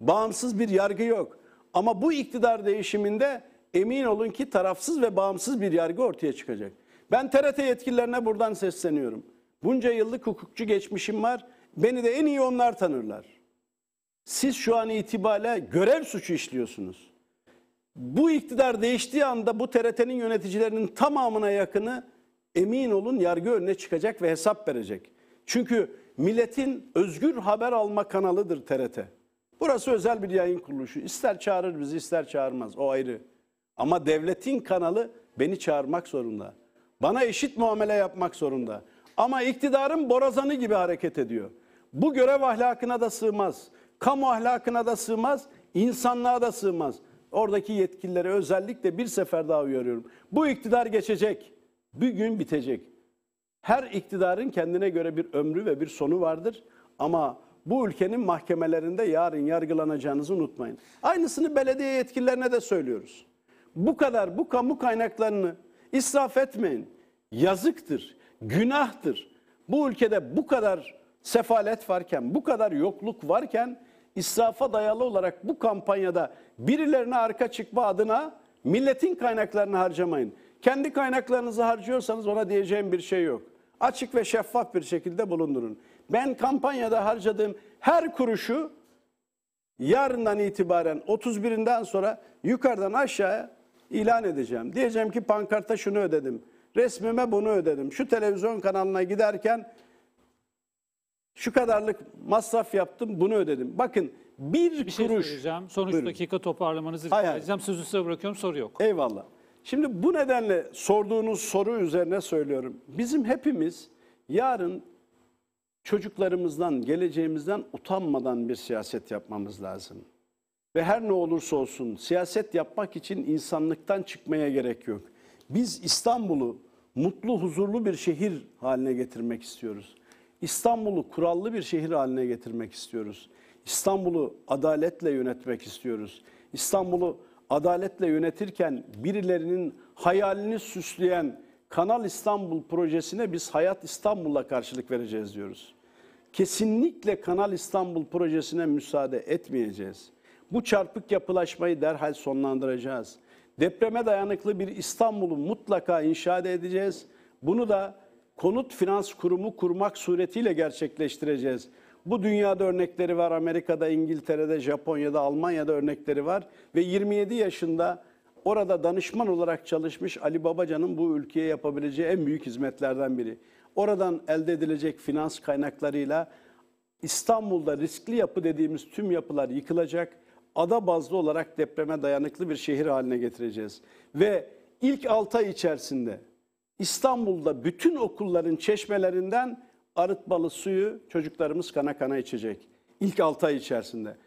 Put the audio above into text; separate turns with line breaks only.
Bağımsız bir yargı yok. Ama bu iktidar değişiminde emin olun ki tarafsız ve bağımsız bir yargı ortaya çıkacak. Ben TRT yetkililerine buradan sesleniyorum. Bunca yıllık hukukçu geçmişim var. Beni de en iyi onlar tanırlar. Siz şu an itibariyle görev suçu işliyorsunuz. Bu iktidar değiştiği anda bu TRT'nin yöneticilerinin tamamına yakını emin olun yargı önüne çıkacak ve hesap verecek. Çünkü milletin özgür haber alma kanalıdır TRT. Burası özel bir yayın kuruluşu. İster çağırır bizi ister çağırmaz. O ayrı. Ama devletin kanalı beni çağırmak zorunda. Bana eşit muamele yapmak zorunda. Ama iktidarın borazanı gibi hareket ediyor. Bu görev ahlakına da sığmaz. Kamu ahlakına da sığmaz. İnsanlığa da sığmaz. Oradaki yetkililere özellikle bir sefer daha uyarıyorum. Bu iktidar geçecek. Bir gün bitecek. Her iktidarın kendine göre bir ömrü ve bir sonu vardır. Ama bu ülkenin mahkemelerinde yarın yargılanacağınızı unutmayın. Aynısını belediye yetkililerine de söylüyoruz. Bu kadar bu kamu kaynaklarını israf etmeyin. Yazıktır, günahtır. Bu ülkede bu kadar sefalet varken, bu kadar yokluk varken israfa dayalı olarak bu kampanyada birilerine arka çıkma adına milletin kaynaklarını harcamayın. Kendi kaynaklarınızı harcıyorsanız ona diyeceğim bir şey yok açık ve şeffaf bir şekilde bulundurun. Ben kampanyada harcadığım her kuruşu yarından itibaren 31'inden sonra yukarıdan aşağıya ilan edeceğim. Diyeceğim ki pankarta şunu ödedim, resmime bunu ödedim, şu televizyon kanalına giderken şu kadarlık masraf yaptım, bunu ödedim. Bakın bir, bir şey kuruş. Son 3 dakika toparlamanızı rica edeceğim. Sözü size bırakıyorum, soru yok. Eyvallah. Şimdi bu nedenle sorduğunuz soru üzerine söylüyorum. Bizim hepimiz yarın çocuklarımızdan, geleceğimizden utanmadan bir siyaset yapmamız lazım. Ve her ne olursa olsun siyaset yapmak için insanlıktan çıkmaya gerek yok. Biz İstanbul'u mutlu, huzurlu bir şehir haline getirmek istiyoruz. İstanbul'u kurallı bir şehir haline getirmek istiyoruz. İstanbul'u adaletle yönetmek istiyoruz. İstanbul'u adaletle yönetirken birilerinin hayalini süsleyen Kanal İstanbul projesine biz Hayat İstanbul'la karşılık vereceğiz diyoruz. Kesinlikle Kanal İstanbul projesine müsaade etmeyeceğiz. Bu çarpık yapılaşmayı derhal sonlandıracağız. Depreme dayanıklı bir İstanbul'u mutlaka inşa edeceğiz. Bunu da konut finans kurumu kurmak suretiyle gerçekleştireceğiz. Bu dünyada örnekleri var. Amerika'da, İngiltere'de, Japonya'da, Almanya'da örnekleri var. Ve 27 yaşında orada danışman olarak çalışmış Ali Babacan'ın bu ülkeye yapabileceği en büyük hizmetlerden biri. Oradan elde edilecek finans kaynaklarıyla İstanbul'da riskli yapı dediğimiz tüm yapılar yıkılacak. Ada bazlı olarak depreme dayanıklı bir şehir haline getireceğiz. Ve ilk 6 ay içerisinde İstanbul'da bütün okulların çeşmelerinden arıtmalı suyu çocuklarımız kana kana içecek. İlk 6 ay içerisinde.